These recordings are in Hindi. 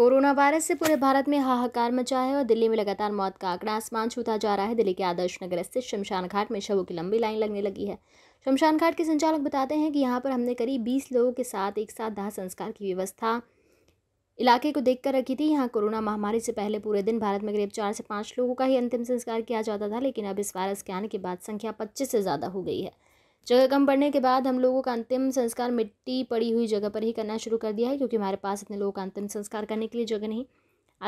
कोरोना वायरस से पूरे भारत में हाहाकार मचा है और दिल्ली में लगातार मौत का आंकड़ा आसमान छूता जा रहा है दिल्ली के आदर्श नगर स्थित शमशान घाट में शवों की लंबी लाइन लगने लगी है शमशान घाट के संचालक बताते हैं कि यहाँ पर हमने करीब बीस लोगों के साथ एक साथ दाह संस्कार की व्यवस्था इलाके को देखकर रखी थी यहाँ कोरोना महामारी से पहले पूरे दिन भारत में करीब चार से पाँच लोगों का ही अंतिम संस्कार किया जाता था लेकिन अब इस वायरस के आने के बाद संख्या पच्चीस से ज़्यादा हो गई है जगह कम पड़ने के बाद हम लोगों का अंतिम संस्कार मिट्टी पड़ी हुई जगह पर ही करना शुरू कर दिया है क्योंकि हमारे पास इतने लोगों का अंतिम संस्कार करने के लिए जगह नहीं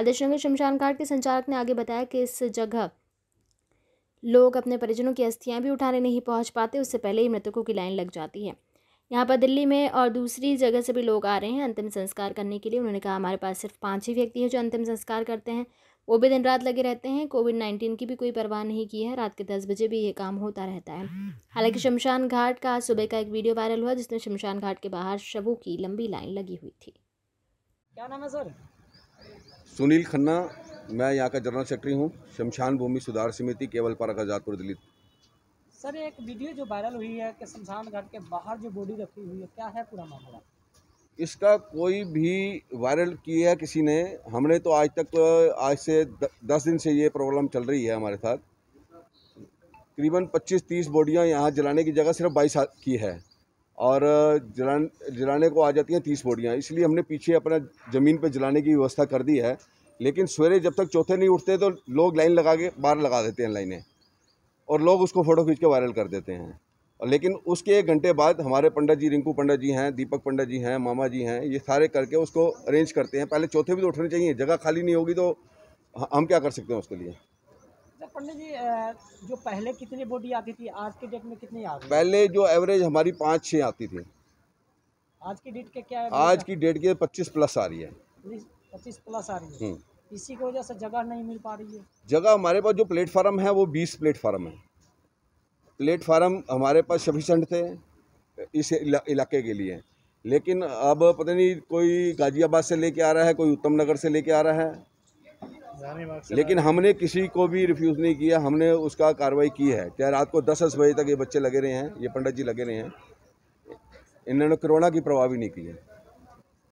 आदर्श नगर शमशान घाट के संचालक ने आगे बताया कि इस जगह लोग अपने परिजनों की अस्थियाँ भी उठाने नहीं पहुँच पाते उससे पहले ही मृतकों की लाइन लग जाती है यहाँ पर दिल्ली में और दूसरी जगह से भी लोग आ रहे हैं अंतिम संस्कार करने के लिए उन्होंने कहा हमारे पास सिर्फ पाँच ही व्यक्ति हैं जो अंतिम संस्कार करते हैं वो भी दिन रात लगे रहते हैं कोविड नाइन्टीन की भी कोई परवाह नहीं की है रात के दस बजे भी ये काम होता रहता है हालांकि शमशान घाट का आज सुबह का एक वीडियो वायरल हुआ जिसमें शमशान घाट के बाहर शवों की लंबी लाइन लगी हुई थी क्या नाम है सर सुनील खन्ना मैं यहाँ का जनरल सेक्रेटरी हूँ शमशान भूमि सुधार समिति केवल पारा आजादपुर दिल्ली सर एक वीडियो जो वायरल हुई है कि शमशान घाट के बाहर जो बॉडी रखी हुई है क्या है पूरा मामला इसका कोई भी वायरल किया है किसी ने हमने तो आज तक आज से दस दिन से ये प्रॉब्लम चल रही है हमारे साथ करीबन 25-30 बोडियां यहाँ जलाने की जगह सिर्फ बाईस की है और जला जलाने को आ जाती हैं तीस बोडियाँ इसलिए हमने पीछे अपना ज़मीन पर जलाने की व्यवस्था कर दी है लेकिन सवेरे जब तक चौथे नहीं उठते तो लोग लाइन लगा के बाहर लगा देते हैं लाइनें और लोग उसको फ़ोटो खींच के वायरल कर देते हैं लेकिन उसके एक घंटे बाद हमारे पंडित जी रिंकू पंडित जी हैं दीपक पंडित जी हैं मामा जी हैं ये सारे करके उसको अरेंज करते हैं पहले चौथे भी तो उठने चाहिए जगह खाली नहीं होगी तो हम क्या कर सकते हैं उसके लिए पंडित जी जो पहले कितनी बॉडी आती थी आज के डेट में कितनी आती पहले जो एवरेज हमारी पाँच छः आती थी आज की डेट के क्या आज की डेट के पच्चीस प्लस आ रही है पच्चीस प्लस आ रही है हम्म। इसी की वजह से जगह नहीं मिल पा रही है जगह हमारे पास जो प्लेटफार्म है वो बीस प्लेटफार्म है प्लेटफार्म हमारे पास सफिशेंट थे इस इलाके के लिए लेकिन अब पता नहीं कोई गाजियाबाद से लेके आ रहा है कोई उत्तम नगर से लेके आ रहा है लेकिन हमने किसी को भी रिफ्यूज़ नहीं किया हमने उसका कार्रवाई की है चाहे रात को दस दस बजे तक ये बच्चे लगे रहे हैं ये पंडित जी लगे रहे हैं इन्होंने कोरोना की प्रभावी ही नहीं की है